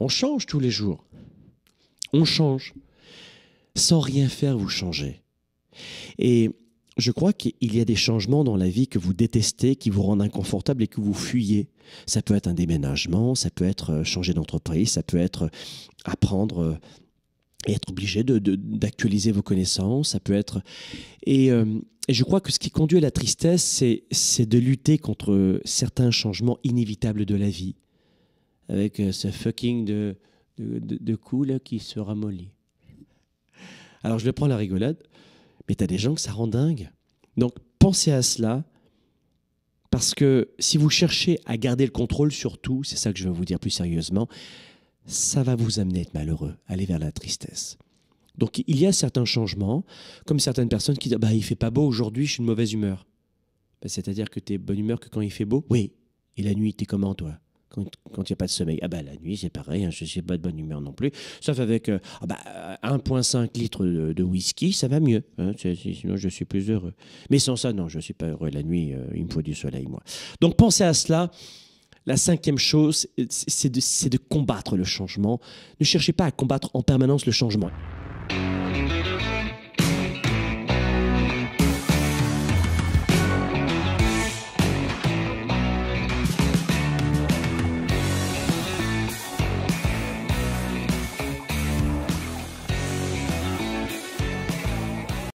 On change tous les jours. On change. Sans rien faire, vous changez. Et je crois qu'il y a des changements dans la vie que vous détestez, qui vous rendent inconfortable et que vous fuyez. Ça peut être un déménagement, ça peut être euh, changer d'entreprise, ça peut être euh, apprendre euh, et être obligé d'actualiser vos connaissances, ça peut être... et, je crois que ce qui conduit à la tristesse, c'est de lutter contre certains changements inévitables de la vie avec euh, ce fucking de, de, qui se ramollit. Alors je le prendre la rigolade, mais t'as des gens que ça rend dingue. Donc pensez à cela, parce que si vous cherchez à garder le contrôle sur tout, c'est ça que je vais vous dire plus sérieusement, ça va vous amener à être malheureux, aller vers la tristesse. Donc il y a certains changements, comme certaines personnes qui disent bah, il fait pas beau aujourd'hui, je suis de mauvaise humeur. Bah, c'est-à-dire que tu es bonne humeur que quand il fait beau Oui. Et la nuit, tu es comment toi quand il n'y a pas de sommeil. Ah bah la nuit, c'est pareil, hein, je suis pas de bonne humeur non plus. Sauf avec 1,5 euh, ah bah, euh, litre de, whisky, ça va mieux. Hein, sinon, je suis plus heureux. Mais sans ça, non, je ne suis pas heureux la nuit. Euh, il me faut du soleil, moi. Donc pensez à cela. La cinquième chose, c'est de combattre le changement. Ne cherchez pas à combattre en permanence le changement.